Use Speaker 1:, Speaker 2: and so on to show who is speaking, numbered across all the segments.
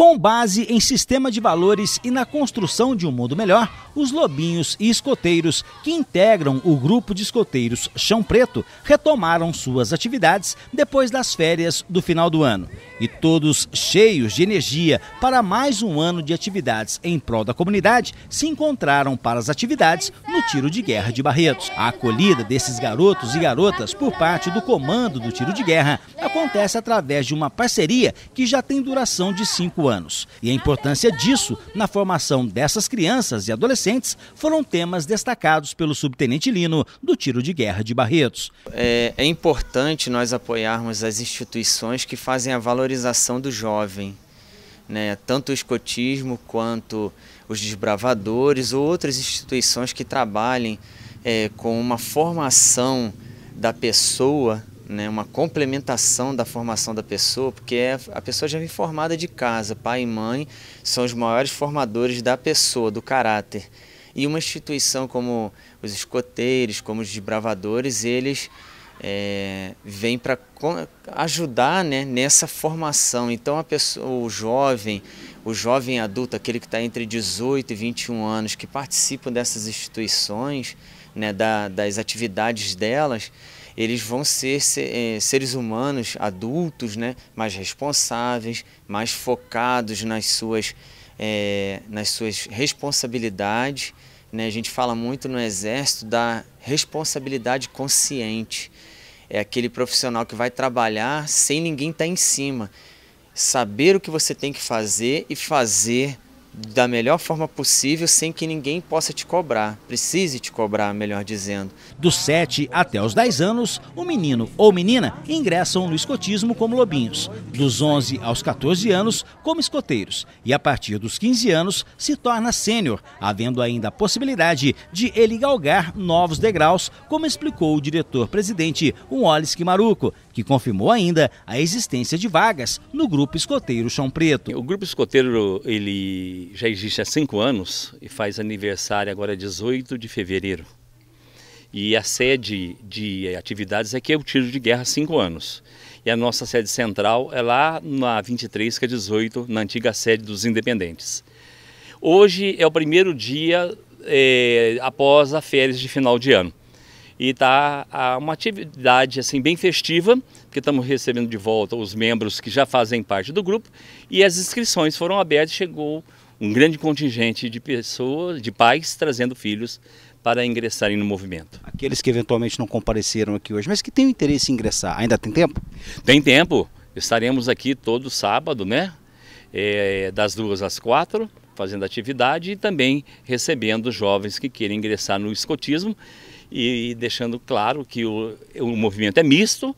Speaker 1: Com base em sistema de valores e na construção de um mundo melhor, os lobinhos e escoteiros que integram o grupo de escoteiros Chão Preto retomaram suas atividades depois das férias do final do ano. E todos cheios de energia para mais um ano de atividades em prol da comunidade, se encontraram para as atividades no tiro de guerra de Barretos. A acolhida desses garotos e garotas por parte do comando do tiro de guerra acontece através de uma parceria que já tem duração de cinco anos anos. E a importância disso na formação dessas crianças e adolescentes foram temas destacados pelo subtenente Lino do Tiro de Guerra de Barretos.
Speaker 2: É, é importante nós apoiarmos as instituições que fazem a valorização do jovem. Né, tanto o escotismo quanto os desbravadores ou outras instituições que trabalhem é, com uma formação da pessoa né, uma complementação da formação da pessoa, porque é, a pessoa já vem formada de casa, pai e mãe são os maiores formadores da pessoa, do caráter. E uma instituição como os escoteiros, como os desbravadores, eles é, vem para ajudar né, nessa formação. Então a pessoa, o jovem, o jovem adulto, aquele que está entre 18 e 21 anos, que participam dessas instituições, né, da, das atividades delas, eles vão ser, ser é, seres humanos adultos, né, mais responsáveis, mais focados nas suas, é, nas suas responsabilidades né? A gente fala muito no Exército da responsabilidade consciente. É aquele profissional que vai trabalhar sem ninguém estar tá em cima. Saber o que você tem que fazer e fazer da melhor forma possível, sem que ninguém possa te cobrar, precise te cobrar, melhor dizendo.
Speaker 1: Dos 7 até os 10 anos, o menino ou menina ingressam no escotismo como lobinhos, dos 11 aos 14 anos, como escoteiros, e a partir dos 15 anos se torna sênior, havendo ainda a possibilidade de ele galgar novos degraus, como explicou o diretor-presidente Wallis Maruco, que confirmou ainda a existência de
Speaker 3: vagas no grupo escoteiro Chão Preto. O grupo escoteiro, ele já existe há cinco anos e faz aniversário agora 18 de fevereiro. E a sede de atividades aqui é o tiro de guerra há cinco anos. E a nossa sede central é lá na 23 que é 18, na antiga sede dos Independentes. Hoje é o primeiro dia é, após as férias de final de ano e está uma atividade assim bem festiva, porque estamos recebendo de volta os membros que já fazem parte do grupo e as inscrições foram abertas, chegou um grande contingente de pessoas, de pais trazendo filhos para ingressarem no movimento. Aqueles
Speaker 1: que eventualmente não compareceram aqui hoje, mas que têm interesse em ingressar, ainda tem tempo?
Speaker 3: Tem tempo. Estaremos aqui todo sábado, né? É, das duas às quatro, fazendo atividade e também recebendo jovens que querem ingressar no escotismo e, deixando claro que o, o movimento é misto.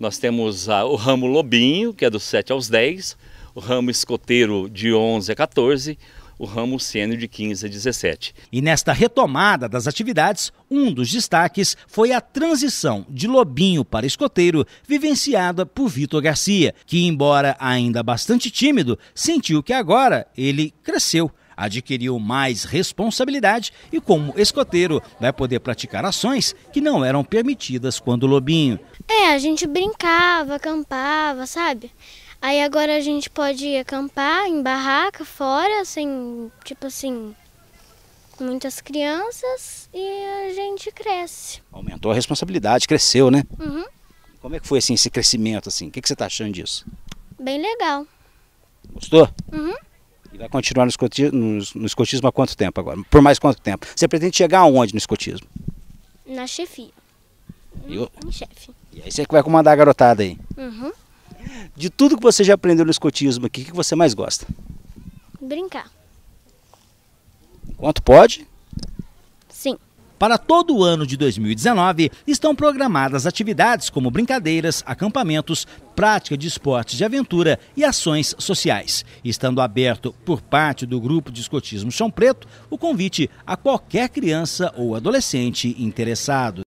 Speaker 3: Nós temos a, o ramo lobinho, que é dos 7 aos 10, o ramo escoteiro de 11 a 14, o ramo sênior de 15 a 17.
Speaker 1: E nesta retomada das atividades, um dos destaques foi a transição de lobinho para escoteiro, vivenciada por Vitor Garcia, que, embora ainda bastante tímido, sentiu que agora ele cresceu adquiriu mais responsabilidade e, como escoteiro, vai poder praticar ações que não eram permitidas quando lobinho.
Speaker 2: É, a gente brincava, acampava, sabe? Aí agora a gente pode acampar em barraca fora, sem, tipo assim, muitas crianças e a gente cresce. Aumentou
Speaker 1: a responsabilidade, cresceu, né?
Speaker 2: Uhum. Como
Speaker 1: é que foi assim, esse crescimento assim? O que, que você está achando disso?
Speaker 2: Bem legal. Gostou? Uhum.
Speaker 1: E vai continuar no escotismo, no, no escotismo há quanto tempo agora? Por mais quanto tempo? Você pretende chegar aonde no escotismo?
Speaker 2: Na chefia. Eu? Em chefe.
Speaker 1: E aí você que vai comandar a garotada aí? Uhum. De tudo que você já aprendeu no escotismo aqui, o que você mais gosta? Brincar. Quanto pode? Para todo o ano de 2019, estão programadas atividades como brincadeiras, acampamentos, prática de esportes de aventura e ações sociais. Estando aberto por parte do Grupo de Escotismo Chão Preto o convite a qualquer criança ou adolescente interessado.